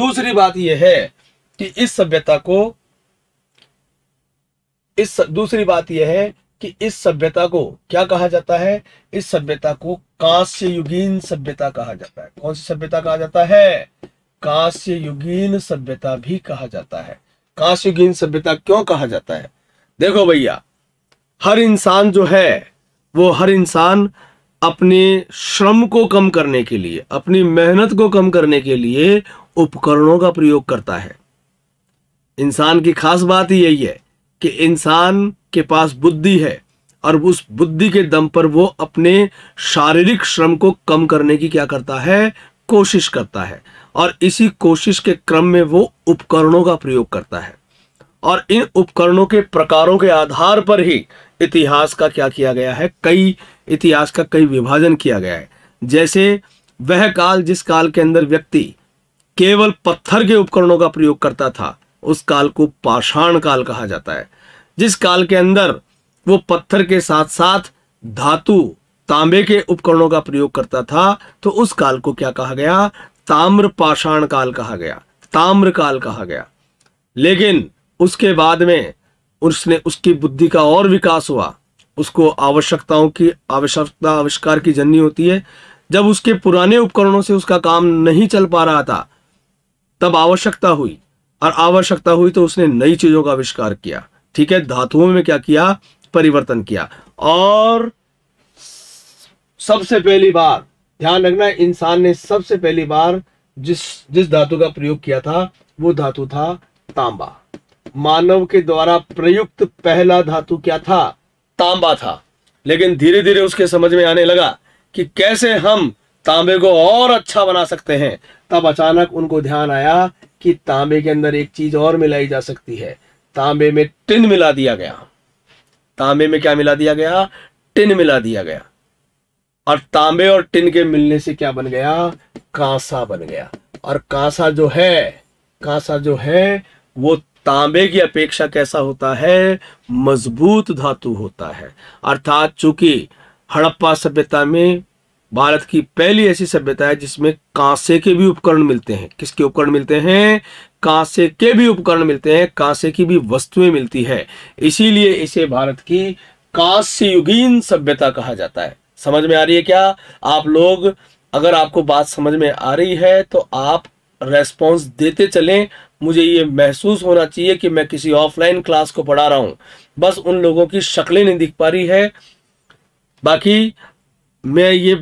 दूसरी बात यह है कि इस सभ्यता को इस दूसरी बात यह है कि इस सभ्यता को क्या कहा जाता है इस सभ्यता को कांस्य युगीन सभ्यता कहा जाता है कौन सी सभ्यता कहा जाता है कांस्य युगीन सभ्यता भी कहा जाता है कांस्य युगीन सभ्यता क्यों कहा जाता है देखो भैया हर इंसान जो है वो हर इंसान अपने श्रम को कम करने के लिए अपनी मेहनत को कम करने के लिए उपकरणों का प्रयोग करता है इंसान की खास बात ही यही है कि इंसान के पास बुद्धि है और उस बुद्धि के दम पर वो अपने शारीरिक श्रम को कम करने की क्या करता है कोशिश करता है और इसी कोशिश के क्रम में वो उपकरणों का प्रयोग करता है और इन उपकरणों के प्रकारों के आधार पर ही इतिहास का क्या किया गया है कई इतिहास का कई विभाजन किया गया है जैसे वह काल जिस काल के अंदर व्यक्ति केवल पत्थर के उपकरणों का प्रयोग करता था उस काल को पाषाण काल कहा जाता है जिस काल के अंदर वो पत्थर के साथ साथ धातु तांबे के उपकरणों का प्रयोग करता था तो उस काल को क्या कहा गया ताम्र पाषाण काल कहा गया ताम्र काल कहा गया लेकिन उसके बाद में उसने उसकी बुद्धि का और विकास हुआ उसको आवश्यकताओं की आवश्यकता आविष्कार की जननी होती है जब उसके पुराने उपकरणों से उसका काम नहीं चल पा रहा था तब आवश्यकता हुई और आवश्यकता हुई तो उसने नई चीजों का आविष्कार किया ठीक है धातुओं में क्या किया परिवर्तन किया और सबसे पहली बार ध्यान रखना इंसान ने सबसे पहली बार जिस जिस धातु का प्रयोग किया था वो धातु था तांबा मानव के द्वारा प्रयुक्त पहला धातु क्या था तांबा था लेकिन धीरे धीरे उसके समझ में आने लगा कि कैसे हम तांबे को और अच्छा बना सकते हैं तब अचानक उनको ध्यान आया कि तांबे के अंदर एक चीज और मिलाई जा सकती है तांबे में टिन मिला दिया गया तांबे में क्या मिला दिया गया टिन मिला दिया गया और तांबे और टिन के मिलने से क्या बन गया कांसा बन गया और कांसा जो है कांसा जो है वो तांबे की अपेक्षा कैसा होता है मजबूत धातु होता है अर्थात चूंकि हड़प्पा सभ्यता में भारत की पहली ऐसी सभ्यता है जिसमें कांसे के भी उपकरण मिलते हैं किसके उपकरण मिलते हैं कांसे के भी उपकरण मिलते हैं कांसे की भी वस्तुएं मिलती है इसीलिए इसे भारत की कांस्य युगीन सभ्यता कहा जाता है समझ में आ रही है क्या आप लोग अगर आपको बात समझ में आ रही है तो आप रेस्पॉन्स देते चलें मुझे ये महसूस होना चाहिए कि मैं किसी ऑफलाइन क्लास को पढ़ा रहा हूं बस उन लोगों की शक्लें नहीं दिख पा रही है बाकी मैं ये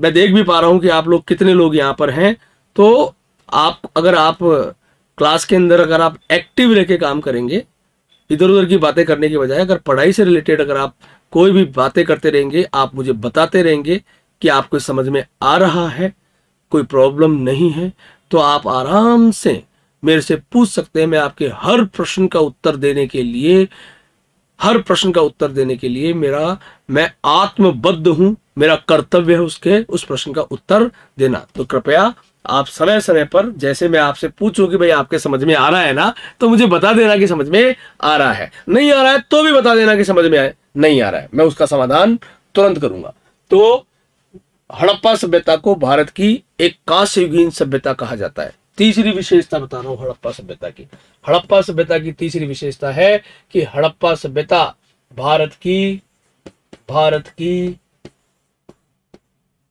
मैं देख भी पा रहा हूँ कि आप लोग कितने लोग यहाँ पर हैं तो आप अगर आप क्लास के अंदर अगर आप एक्टिव रह के काम करेंगे इधर उधर की बातें करने के बजाय अगर पढ़ाई से रिलेटेड अगर आप कोई भी बातें करते रहेंगे आप मुझे बताते रहेंगे कि आपको समझ में आ रहा है कोई प्रॉब्लम नहीं है तो आप आराम से मेरे से पूछ सकते हैं मैं आपके हर प्रश्न का उत्तर देने के लिए हर प्रश्न का उत्तर देने के लिए मेरा मैं आत्मबद्ध हूं मेरा कर्तव्य है उसके उस प्रश्न का उत्तर देना तो कृपया आप समय समय पर जैसे मैं आपसे पूछूं कि भाई आपके समझ में आ रहा है ना तो मुझे बता देना कि समझ में आ रहा है नहीं आ रहा है तो भी बता देना कि समझ में आए नहीं आ रहा है मैं उसका समाधान तुरंत करूंगा तो हड़प्पा सभ्यता को भारत की एक कांस्य युगीन सभ्यता कहा जाता है तीसरी विशेषता बता रहा हूं हड़प्पा सभ्यता की हड़प्पा सभ्यता की तीसरी विशेषता है कि हड़प्पा सभ्यता भारत की भारत की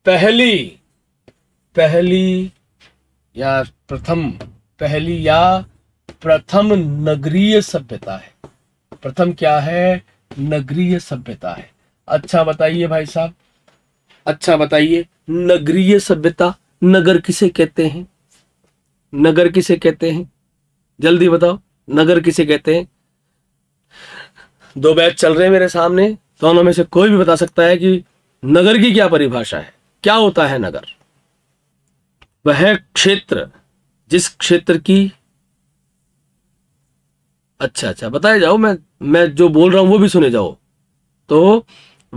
पहली पहली या प्रथम पहली या प्रथम नगरीय सभ्यता है प्रथम क्या है नगरीय सभ्यता है अच्छा बताइए भाई साहब अच्छा बताइए नगरीय सभ्यता नगर किसे कहते हैं नगर किसे कहते हैं जल्दी बताओ नगर किसे कहते हैं दो बैच चल रहे हैं मेरे सामने दोनों तो में से कोई भी बता सकता है कि नगर की क्या परिभाषा है क्या होता है नगर वह क्षेत्र जिस क्षेत्र की अच्छा अच्छा बताए जाओ मैं मैं जो बोल रहा हूं वो भी सुने जाओ तो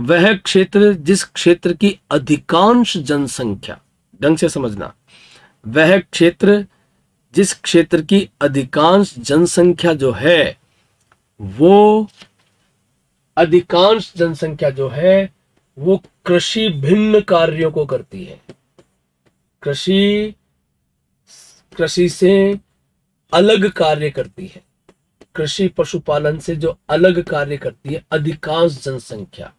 वह क्षेत्र जिस क्षेत्र की अधिकांश जनसंख्या ढंग से समझना वह क्षेत्र जिस क्षेत्र की अधिकांश जनसंख्या जो है वो अधिकांश जनसंख्या जो है वो कृषि भिन्न कार्यों को करती है कृषि कृषि से अलग कार्य करती है कृषि पशुपालन से जो अलग कार्य करती है अधिकांश जनसंख्या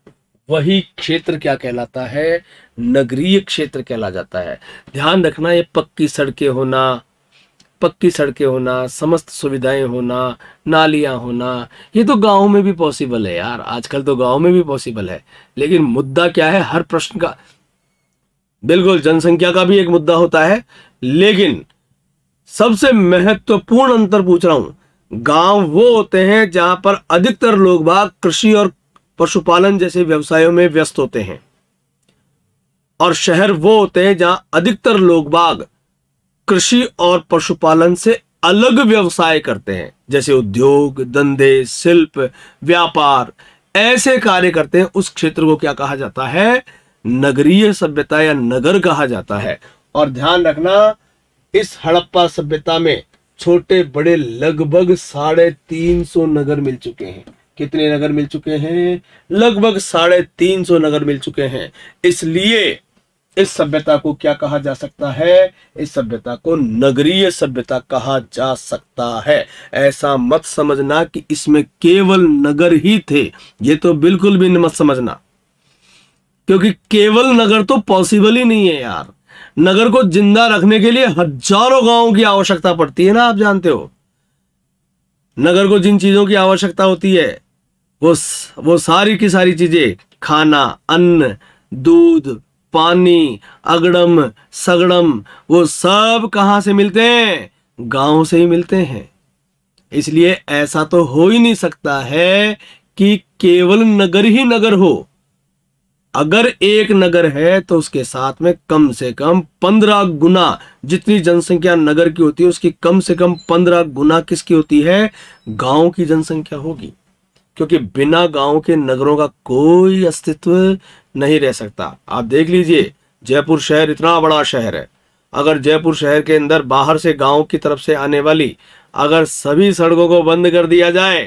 वही क्षेत्र क्या कहलाता है नगरीय क्षेत्र कहला जाता है ध्यान रखना ये पक्की सड़कें होना पक्की सड़कें होना समस्त सुविधाएं होना नालियां होना ये तो गाँव में भी पॉसिबल है यार आजकल तो गाँव में भी पॉसिबल है लेकिन मुद्दा क्या है हर प्रश्न का बिल्कुल जनसंख्या का भी एक मुद्दा होता है लेकिन सबसे महत्वपूर्ण अंतर पूछ रहा हूं गांव वो होते हैं जहां पर अधिकतर लोग बाग कृषि और पशुपालन जैसे व्यवसायों में व्यस्त होते हैं और शहर वो होते हैं जहां अधिकतर लोग बाग कृषि और पशुपालन से अलग व्यवसाय करते हैं जैसे उद्योग धंधे शिल्प व्यापार ऐसे कार्य करते हैं उस क्षेत्र को क्या कहा जाता है नगरीय सभ्यता या नगर कहा जाता है और ध्यान रखना इस हड़प्पा सभ्यता में छोटे बड़े लगभग साढ़े तीन सौ नगर मिल चुके हैं कितने नगर मिल चुके हैं लगभग साढ़े तीन सौ नगर मिल चुके हैं इसलिए इस सभ्यता को क्या कहा जा सकता है इस सभ्यता को नगरीय सभ्यता कहा जा सकता है ऐसा मत समझना कि इसमें केवल नगर ही थे ये तो बिल्कुल भी मत समझना क्योंकि केवल नगर तो पॉसिबल ही नहीं है यार नगर को जिंदा रखने के लिए हजारों गांवों की आवश्यकता पड़ती है ना आप जानते हो नगर को जिन चीजों की आवश्यकता होती है वो वो सारी की सारी चीजें खाना अन्न दूध पानी अगड़म सगड़म वो सब कहाँ से मिलते हैं गांव से ही मिलते हैं इसलिए ऐसा तो हो ही नहीं सकता है कि केवल नगर ही नगर हो अगर एक नगर है तो उसके साथ में कम से कम पंद्रह गुना जितनी जनसंख्या नगर की होती है उसकी कम से कम पंद्रह गुना किसकी होती है गांव की जनसंख्या होगी क्योंकि बिना गांव के नगरों का कोई अस्तित्व नहीं रह सकता आप देख लीजिए जयपुर शहर इतना बड़ा शहर है अगर जयपुर शहर के अंदर बाहर से गांव की तरफ से आने वाली अगर सभी सड़कों को बंद कर दिया जाए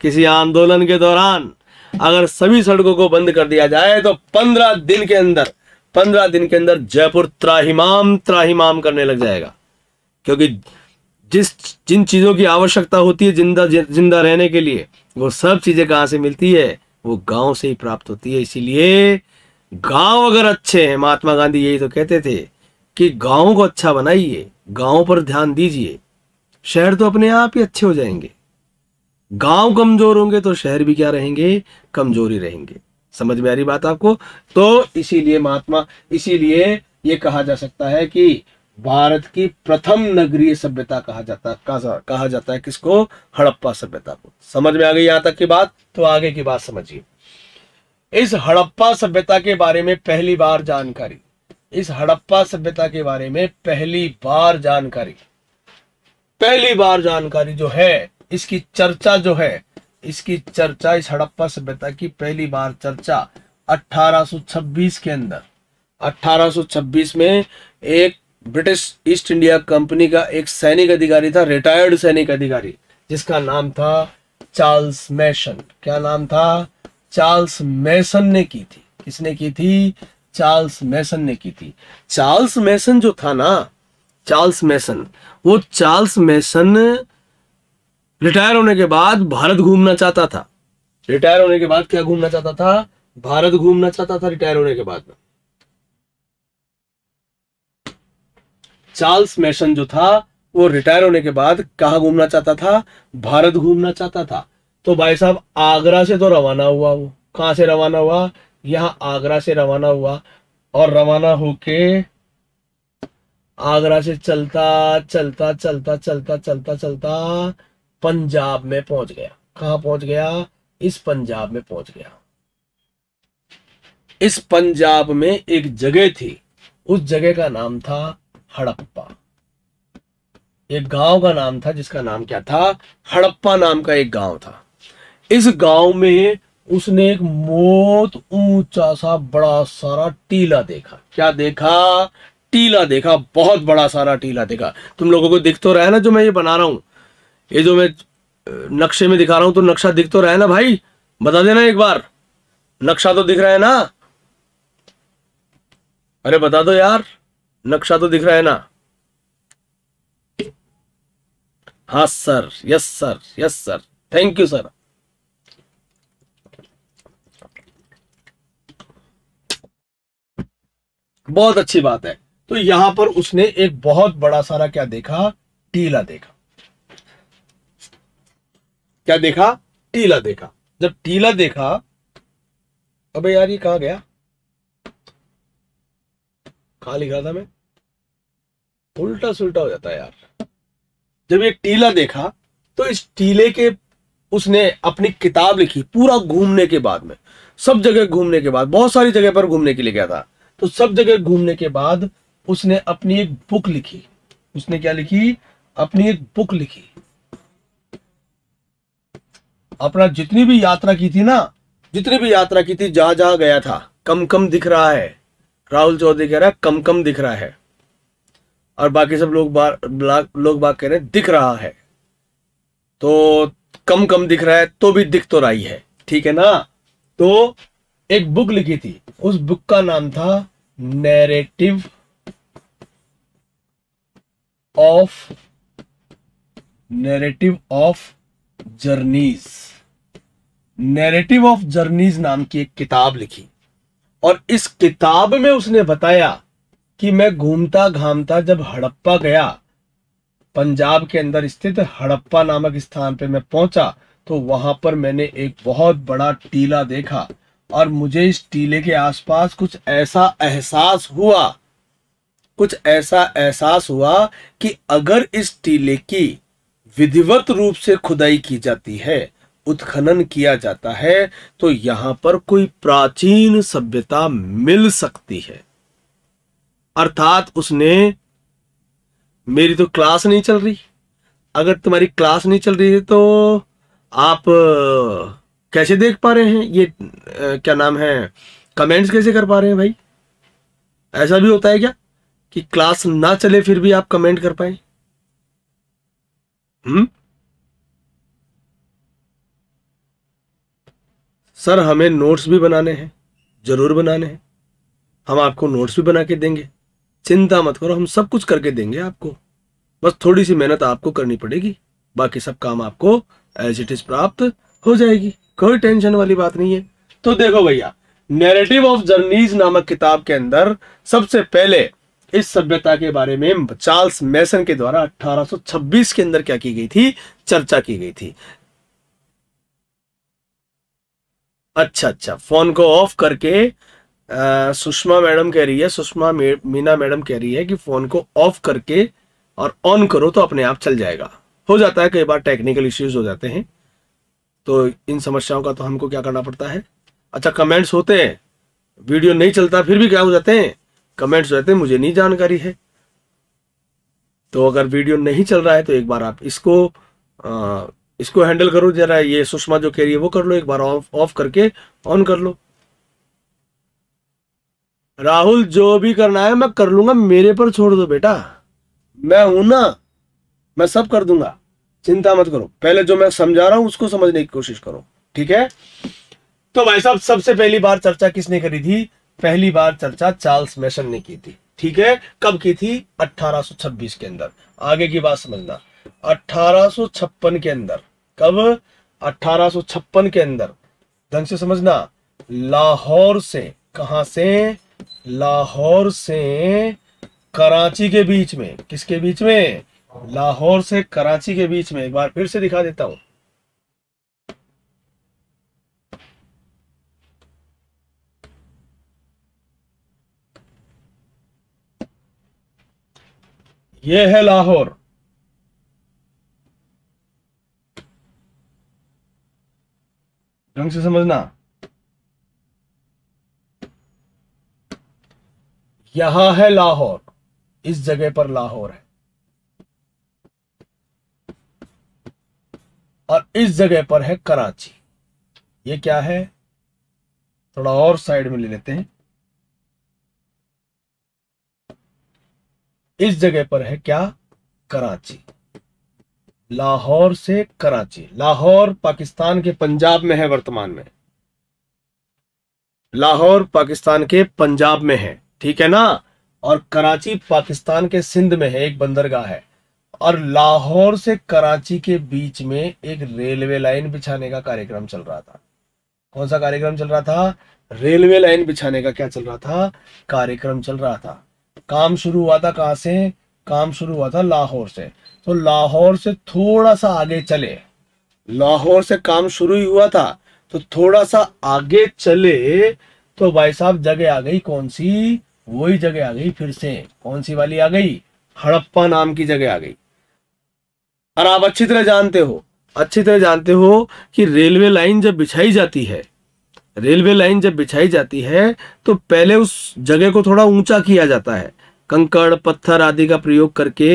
किसी आंदोलन के दौरान अगर सभी सड़कों को बंद कर दिया जाए तो पंद्रह दिन के अंदर पंद्रह दिन के अंदर जयपुर त्राहिमाम त्राहिमाम करने लग जाएगा क्योंकि जिस जिन चीज़ों की आवश्यकता होती है जिंदा जिंदा रहने के लिए वो सब चीजें कहाँ से मिलती है वो गांव से ही प्राप्त होती है इसीलिए गांव अगर अच्छे हैं महात्मा गांधी यही तो कहते थे कि गांव को अच्छा बनाइए गांव पर ध्यान दीजिए शहर तो अपने आप ही अच्छे हो जाएंगे गांव कमजोर होंगे तो शहर भी क्या रहेंगे कमजोर ही रहेंगे समझ में आ रही बात आपको तो इसीलिए महात्मा इसीलिए ये कहा जा सकता है कि भारत की प्रथम नगरीय सभ्यता कहा जाता है कहा जाता है किसको हड़प्पा सभ्यता को समझ में आ गई यहां तक की बात तो आगे की बात समझिए इस हड़प्पा सभ्यता के बारे में पहली बार जानकारी इस हड़प्पा सभ्यता के बारे में पहली बार जानकारी पहली बार जानकारी जो है इसकी चर्चा जो है इसकी चर्चा इस हड़प्पा सभ्यता की पहली बार चर्चा 1826 के अंदर 1826 में एक ब्रिटिश ईस्ट इंडिया कंपनी का एक सैनिक अधिकारी था रिटायर्ड सैनिक अधिकारी जिसका नाम था चार्ल्स मैसन क्या नाम था चार्ल्स मैसन ने की थी किसने की थी चार्ल्स मैसन ने की थी चार्ल्स मैसन जो था ना चार्ल्स मैसन वो चार्ल्स मैसन रिटायर होने के बाद भारत घूमना चाहता था रिटायर होने के बाद क्या घूमना चाहता था भारत घूमना चाहता था रिटायर होने के बाद में चार्ल्स मैसन जो था वो रिटायर होने के बाद कहा घूमना चाहता था भारत घूमना चाहता था तो भाई साहब आगरा से तो रवाना हुआ वो कहा से रवाना हुआ यहां आगरा से रवाना हुआ और रवाना होके आगरा से चलता चलता चलता चलता चलता चलता पंजाब में पहुंच गया कहा पहुंच गया इस पंजाब में पहुंच गया इस पंजाब में एक जगह थी उस जगह का नाम था हड़प्पा एक गांव का नाम था जिसका नाम क्या था हड़प्पा नाम का एक गांव था इस गांव में उसने एक मोत ऊंचा सा बड़ा सारा टीला देखा क्या देखा टीला देखा बहुत बड़ा सारा टीला देखा तुम लोगों को दिख तो रहा है ना जो मैं ये बना रहा हूं ये जो मैं नक्शे में दिखा रहा हूं तो नक्शा दिख तो रहा है ना भाई बता देना एक बार नक्शा तो दिख रहा है ना अरे बता दो यार नक्शा तो दिख रहा है ना हाँ sir yes sir yes sir thank you sir बहुत अच्छी बात है तो यहां पर उसने एक बहुत बड़ा सारा क्या देखा टीला देखा क्या देखा टीला देखा जब टीला देखा अबे यार ये कहा गया कहा लिख रहा था मैं उल्टा सुलटा हो जाता है यार जब एक टीला देखा तो इस टीले के उसने अपनी किताब लिखी पूरा घूमने के बाद में सब जगह घूमने के बाद बहुत सारी जगह पर घूमने के लिए गया था तो सब जगह घूमने के बाद उसने अपनी एक बुक लिखी उसने क्या लिखी अपनी एक बुक लिखी अपना जितनी भी यात्रा की थी ना जितनी भी यात्रा की थी जहां जहां गया था कम कम दिख रहा है राहुल चौधरी कह रहा है कम कम दिख रहा है और बाकी सब लोग बार लोग बात कह रहे हैं दिख रहा है तो कम कम दिख रहा है तो भी दिख तो रही है ठीक है ना तो एक बुक लिखी थी उस बुक का नाम था narrative of narrative of journeys narrative of journeys नाम की एक किताब लिखी और इस किताब में उसने बताया कि मैं घूमता घामता जब हड़प्पा गया पंजाब के अंदर स्थित हड़प्पा नामक स्थान पर मैं पहुंचा तो वहां पर मैंने एक बहुत बड़ा टीला देखा और मुझे इस टीले के आसपास कुछ ऐसा एहसास हुआ कुछ ऐसा एहसास हुआ कि अगर इस टीले की विधिवत रूप से खुदाई की जाती है उत्खनन किया जाता है तो यहां पर कोई प्राचीन सभ्यता मिल सकती है अर्थात उसने मेरी तो क्लास नहीं चल रही अगर तुम्हारी क्लास नहीं चल रही है तो आप कैसे देख पा रहे हैं ये क्या नाम है कमेंट्स कैसे कर पा रहे हैं भाई ऐसा भी होता है क्या कि क्लास ना चले फिर भी आप कमेंट कर पाए हम्म सर हमें नोट्स भी बनाने हैं ज़रूर बनाने हैं हम आपको नोट्स भी बना के देंगे चिंता मत करो हम सब कुछ करके देंगे आपको बस थोड़ी सी मेहनत आपको करनी पड़ेगी बाकी सब काम आपको एज इट इज प्राप्त हो जाएगी कोई टेंशन वाली बात नहीं है तो देखो भैया नेरेटिव ऑफ जर्नीज नामक किताब के अंदर सबसे पहले इस सभ्यता के बारे में चार्ल्स मैसन के द्वारा 1826 के अंदर क्या की गई थी चर्चा की गई थी अच्छा अच्छा फोन को ऑफ करके सुषमा मैडम कह रही है सुषमा मीना मैडम कह रही है कि फोन को ऑफ करके और ऑन करो तो अपने आप चल जाएगा हो जाता है कई बार टेक्निकल इश्यूज हो जाते हैं तो इन समस्याओं का तो हमको क्या करना पड़ता है अच्छा कमेंट्स होते हैं वीडियो नहीं चलता फिर भी क्या हो जाते हैं कमेंट्स रहते हैं मुझे नहीं जानकारी है तो अगर वीडियो नहीं चल रहा है तो एक बार आप इसको इसको हैंडल करो जरा ये सुषमा जो कह रही है वो कर लो एक बार ऑफ ऑफ करके ऑन कर लो राहुल जो भी करना है मैं कर लूंगा मेरे पर छोड़ दो बेटा मैं हूं ना मैं सब कर दूंगा चिंता मत करो पहले जो मैं समझा रहा हूं उसको समझने की कोशिश करो ठीक है तो भाई साहब सबसे पहली बार चर्चा किसने करी थी पहली बार चर्चा चार्ल्स मैसन ने की थी ठीक है कब की थी 1826 के अंदर आगे की बात समझना 1856 के अंदर कब 1856 के अंदर ढंग से समझना लाहौर से कहा से लाहौर से कराची के बीच में किसके बीच में लाहौर से कराची के बीच में एक बार फिर से दिखा देता हूं यह है लाहौर ढंग से समझना यहां है लाहौर इस जगह पर लाहौर है और इस जगह पर है कराची ये क्या है थोड़ा और साइड में ले लेते हैं इस जगह पर है क्या कराची लाहौर से कराची लाहौर पाकिस्तान के पंजाब में है वर्तमान में लाहौर पाकिस्तान के पंजाब में है ठीक है ना और कराची पाकिस्तान के सिंध में है एक बंदरगाह है और लाहौर से कराची के बीच में एक रेलवे लाइन बिछाने का कार्यक्रम चल रहा था कौन सा कार्यक्रम चल रहा था रेलवे लाइन बिछाने का क्या चल रहा था कार्यक्रम चल रहा था काम शुरू हुआ था कहां से काम शुरू हुआ था लाहौर से तो लाहौर से थोड़ा सा आगे चले लाहौर से काम शुरू ही हुआ था तो थोड़ा सा आगे चले तो भाई साहब जगह आ गई कौन सी वही जगह आ गई फिर से कौन सी वाली आ गई हड़प्पा नाम की जगह आ गई और आप अच्छी तरह जानते हो अच्छी तरह जानते हो कि रेलवे लाइन जब बिछाई जाती है रेलवे लाइन जब बिछाई जाती है तो पहले उस जगह को थोड़ा ऊंचा किया जाता है कंकड़ पत्थर आदि का प्रयोग करके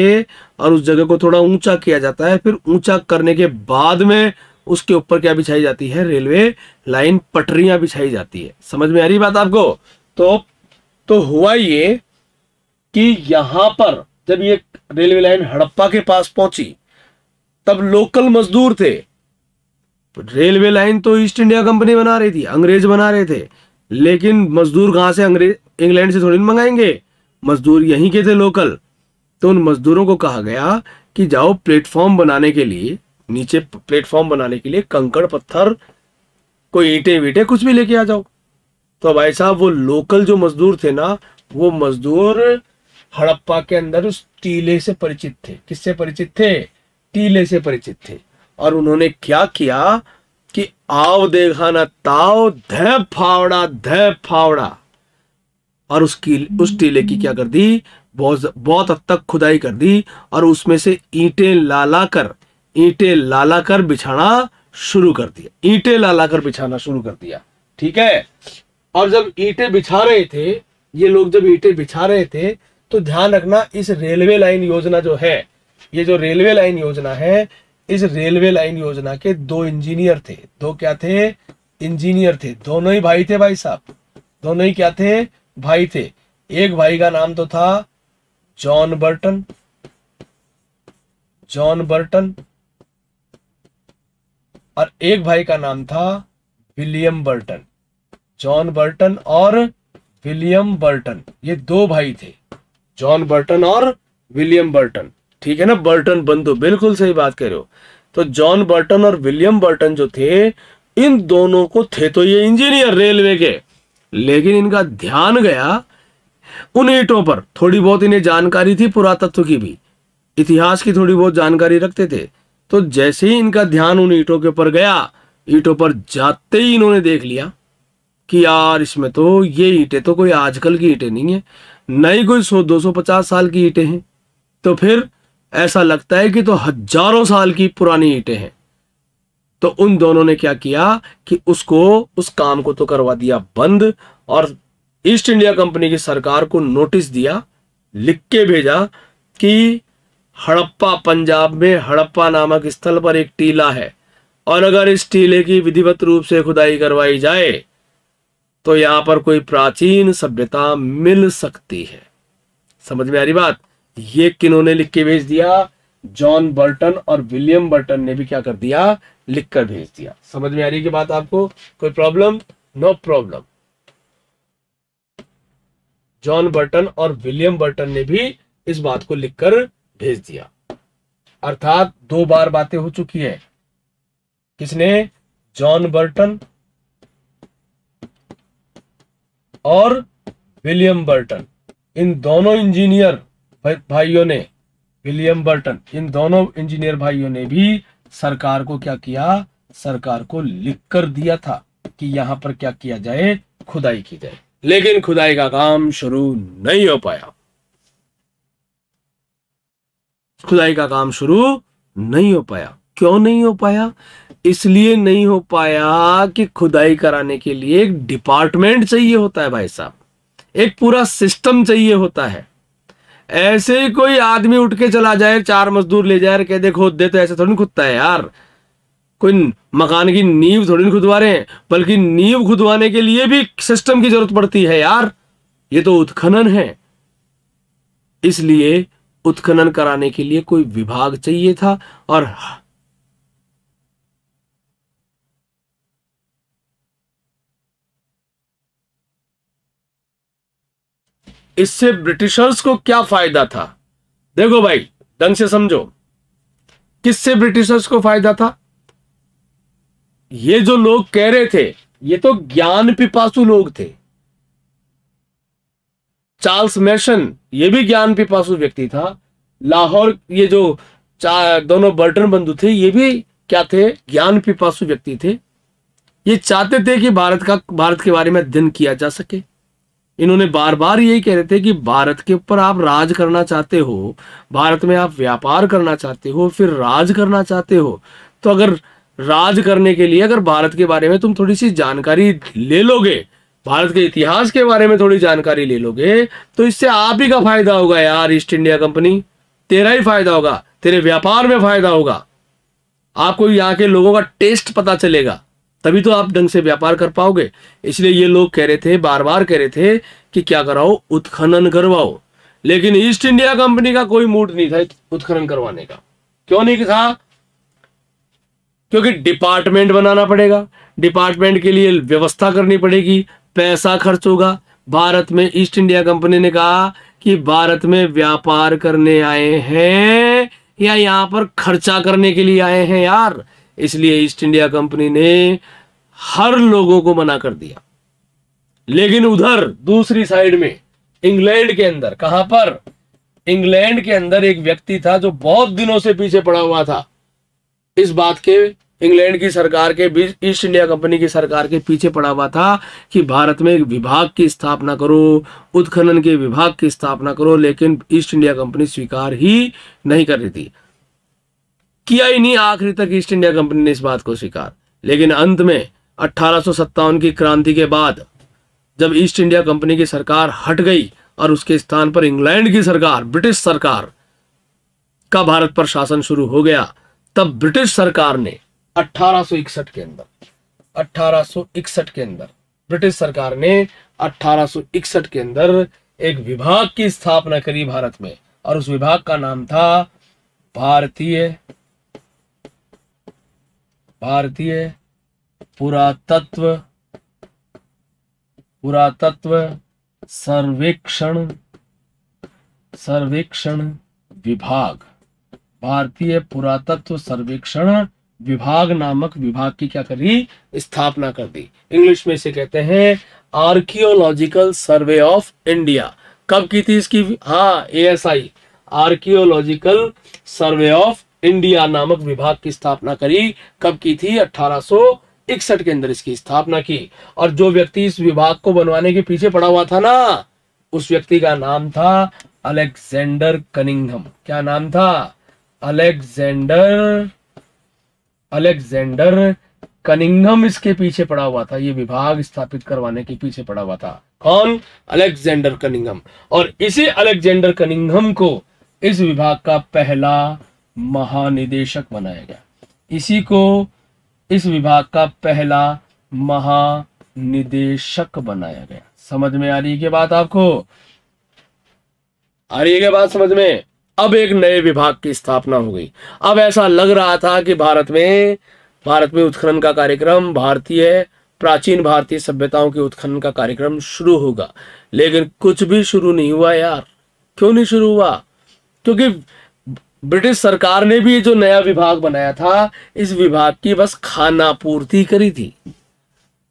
और उस जगह को थोड़ा ऊंचा किया जाता है फिर ऊंचा करने के बाद में उसके ऊपर क्या बिछाई जाती है रेलवे लाइन पटरियां बिछाई जाती है समझ में आ रही बात आपको तो तो हुआ ये कि यहां पर जब ये रेलवे लाइन हड़प्पा के पास पहुंची तब लोकल मजदूर थे रेलवे लाइन तो ईस्ट इंडिया कंपनी बना रही थी अंग्रेज बना रहे थे लेकिन मजदूर कहां से अंग्रेज इंग्लैंड से थोड़ी मंगाएंगे मजदूर यहीं के थे लोकल तो उन मजदूरों को कहा गया कि जाओ प्लेटफॉर्म बनाने के लिए नीचे प्लेटफॉर्म बनाने के लिए कंकड़ पत्थर कोई ईंटे वीटे कुछ भी लेके आ जाओ तो भाई साहब वो लोकल जो मजदूर थे ना वो मजदूर हड़प्पा के अंदर उस टीले से परिचित थे किससे परिचित थे टीले से परिचित थे और उन्होंने क्या किया कि आओ देखाना ताओ धै फावड़ा धै फावड़ा और उसकी उस टीले की क्या कर दी बहुत बहुत हद तक खुदाई कर दी और उसमें से ईंटें लाला कर ईंटें लाला कर बिछाना शुरू कर दिया ईंटें लाला कर बिछाना शुरू कर दिया ठीक है और जब ईंटें बिछा रहे थे ये लोग जब ईंटें बिछा रहे थे तो ध्यान रखना इस रेलवे लाइन योजना जो है ये जो रेलवे लाइन योजना है इस रेलवे लाइन योजना के दो इंजीनियर थे दो क्या थे इंजीनियर थे दोनों ही भाई थे भाई साहब दोनों ही क्या थे भाई थे एक भाई का नाम तो था जॉन बर्टन जॉन बर्टन और एक भाई का नाम था विलियम बर्टन जॉन बर्टन और विलियम बर्टन ये दो भाई थे जॉन बर्टन और विलियम बर्टन ठीक है ना बर्टन बंधु बिल्कुल सही बात कर रहे हो तो जॉन बर्टन और विलियम बर्टन जो थे इन दोनों को थे तो ये इंजीनियर रेलवे के लेकिन इनका ध्यान गया उन ईंटों पर थोड़ी बहुत इन्हें जानकारी थी पुरातत्व की भी इतिहास की थोड़ी बहुत जानकारी रखते थे तो जैसे ही इनका ध्यान उन ईंटों के ऊपर गया ईटों पर जाते ही इन्होंने देख लिया कि यार इसमें तो ये ईंटें तो कोई आजकल की ईंटें नहीं है नई कोई सौ दो सौ पचास साल की ईंटें हैं तो फिर ऐसा लगता है कि तो हजारों साल की पुरानी ईटे हैं तो उन दोनों ने क्या किया कि उसको उस काम को तो करवा दिया बंद और ईस्ट इंडिया कंपनी की सरकार को नोटिस दिया लिख के भेजा कि हड़प्पा पंजाब में हड़प्पा नामक स्थल पर एक टीला है और अगर इस टीले की विधिवत रूप से खुदाई करवाई जाए तो यहां पर कोई प्राचीन सभ्यता मिल सकती है समझ में आ रही बात ये किन्होंने लिख के भेज दिया जॉन बर्टन और विलियम बर्टन ने भी क्या कर दिया लिख कर भेज दिया समझ में आ रही है कि बात आपको कोई problem no problem John Burton और विलियम बर्टन ने भी इस बात को लिखकर भेज दिया अर्थात दो बार बातें हो चुकी है किसने जॉन बर्टन और विलियम बर्टन इन दोनों इंजीनियर भाइयों ने विलियम बर्टन इन दोनों इंजीनियर भाइयों ने भी सरकार को क्या किया सरकार को लिख कर दिया था कि यहां पर क्या किया जाए खुदाई की जाए लेकिन खुदाई का काम शुरू नहीं हो पाया खुदाई का काम शुरू नहीं हो पाया क्यों नहीं हो पाया इसलिए नहीं हो पाया कि खुदाई कराने के लिए एक डिपार्टमेंट चाहिए होता है भाई साहब एक पूरा सिस्टम चाहिए होता है ऐसे ही कोई आदमी उठ के चला जाए चार मजदूर ले जाए कह दे खोद दे तो ऐसे थोड़ी खुदता है यार कोई मकान की नींव थोड़ी खुदवा रहे हैं बल्कि नींव खुदवाने के लिए भी सिस्टम की जरूरत पड़ती है यार ये तो उत्खनन है इसलिए उत्खनन कराने के लिए कोई विभाग चाहिए था और इससे ब्रिटिशर्स को क्या फायदा था देखो भाई ढंग से समझो किससे ब्रिटिशर्स को फायदा था ये जो लोग कह रहे थे ये तो ज्ञान पिपासु लोग थे चार्ल्स मैशन ये भी ज्ञान पिपासु व्यक्ति था लाहौर ये जो दोनों बर्टन बंधु थे ये भी क्या थे ज्ञान पिपासु व्यक्ति थे ये चाहते थे कि भारत का भारत के बारे में अध्ययन किया जा सके इन्होंने बार बार यही कह रहे थे कि भारत के ऊपर आप राज करना चाहते हो भारत में आप व्यापार करना चाहते हो फिर राज करना चाहते हो तो अगर राज करने के लिए अगर भारत के बारे में तुम थोड़ी सी जानकारी ले लोगे भारत के इतिहास के बारे में थोड़ी जानकारी ले लोगे तो इससे आप ही का फायदा होगा यार ईस्ट इंडिया कंपनी तेरा ही फायदा होगा तेरे व्यापार में फायदा होगा आपको यहाँ के लोगों का टेस्ट पता चलेगा तभी तो आप ढंग से व्यापार कर पाओगे इसलिए ये लोग कह रहे थे बार बार कह रहे थे कि क्या कराओ उत्खनन करवाओ लेकिन ईस्ट इंडिया कंपनी का कोई मूड नहीं था उत्खनन करवाने का क्यों नहीं था क्योंकि डिपार्टमेंट बनाना पड़ेगा डिपार्टमेंट के लिए व्यवस्था करनी पड़ेगी पैसा खर्च होगा भारत में ईस्ट इंडिया कंपनी ने कहा कि भारत में व्यापार करने आए हैं या यहां पर खर्चा करने के लिए आए हैं यार इसलिए ईस्ट इंडिया कंपनी ने हर लोगों को मना कर दिया लेकिन उधर दूसरी साइड में इंग्लैंड के अंदर कहां पर इंग्लैंड के अंदर एक व्यक्ति था जो बहुत दिनों से पीछे पड़ा हुआ था इस बात के इंग्लैंड की सरकार के बीच ईस्ट इंडिया कंपनी की सरकार के पीछे पड़ा हुआ था कि भारत में एक विभाग की स्थापना करो उत्खनन के विभाग की स्थापना करो लेकिन ईस्ट इंडिया कंपनी स्वीकार ही नहीं कर रही थी किया ही नहीं आखिरी तक ईस्ट इंडिया कंपनी ने इस बात को स्वीकार लेकिन अंत में अट्ठारह की क्रांति के बाद जब ईस्ट इंडिया कंपनी की सरकार हट गई और उसके स्थान पर इंग्लैंड की सरकार ब्रिटिश सरकार का भारत पर शासन शुरू हो गया तब ब्रिटिश सरकार ने 1861 के अंदर 1861 के अंदर ब्रिटिश सरकार ने 1861 के अंदर एक विभाग की स्थापना करी भारत में और उस विभाग का नाम था भारतीय भारतीय पुरातत्व पुरातत्व सर्वेक्षण सर्वेक्षण विभाग भारतीय पुरातत्व सर्वेक्षण विभाग नामक विभाग की क्या कर दी स्थापना कर दी इंग्लिश में इसे कहते हैं आर्कियोलॉजिकल सर्वे ऑफ इंडिया कब की थी इसकी हाँ A S I Archaeological Survey of India नामक विभाग की स्थापना करी कब की थी अठारह इकसठ के अंदर इसकी स्थापना की और जो व्यक्ति इस विभाग को बनवाने के पीछे पड़ा हुआ था ना उस व्यक्ति का नाम था अलेक्जेंडर कनिंगम क्या नाम था अलेक्जेंडर अलेक्जेंडर कनिंगम इसके पीछे पड़ा हुआ था ये विभाग स्थापित करवाने के पीछे पड़ा हुआ था कौन अलेक्जेंडर कनिंगम और इसी अलेक्जेंडर कनिंगम को इस विभाग का पहला महानिदेशक बनाया गया इसी को इस विभाग का पहला महानिदेशक बनाया गया समझ में आ रही है बात आपको आ रही है बात समझ में अब एक नए विभाग की स्थापना हो गई अब ऐसा लग रहा था कि भारत में भारत में उत्खनन का कार्यक्रम भारतीय प्राचीन भारतीय सभ्यताओं के उत्खनन का कार्यक्रम शुरू होगा लेकिन कुछ भी शुरू नहीं हुआ यार क्यों नहीं शुरू हुआ क्योंकि ब्रिटिश सरकार ने भी जो नया विभाग बनाया था इस विभाग की बस खाना पूर्ति करी थी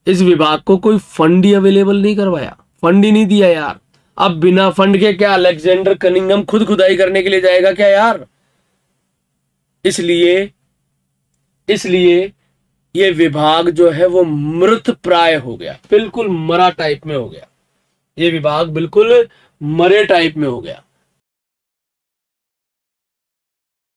इस विभाग को कोई फंड ही अवेलेबल नहीं करवाया फंड ही नहीं दिया यार अब बिना फंड के क्या अलेक्जेंडर कनिंगम खुद खुदाई करने के लिए जाएगा क्या यार इसलिए इसलिए ये विभाग जो है वो मृत प्राय हो गया बिल्कुल मरा टाइप में हो गया ये विभाग बिल्कुल मरे टाइप में हो गया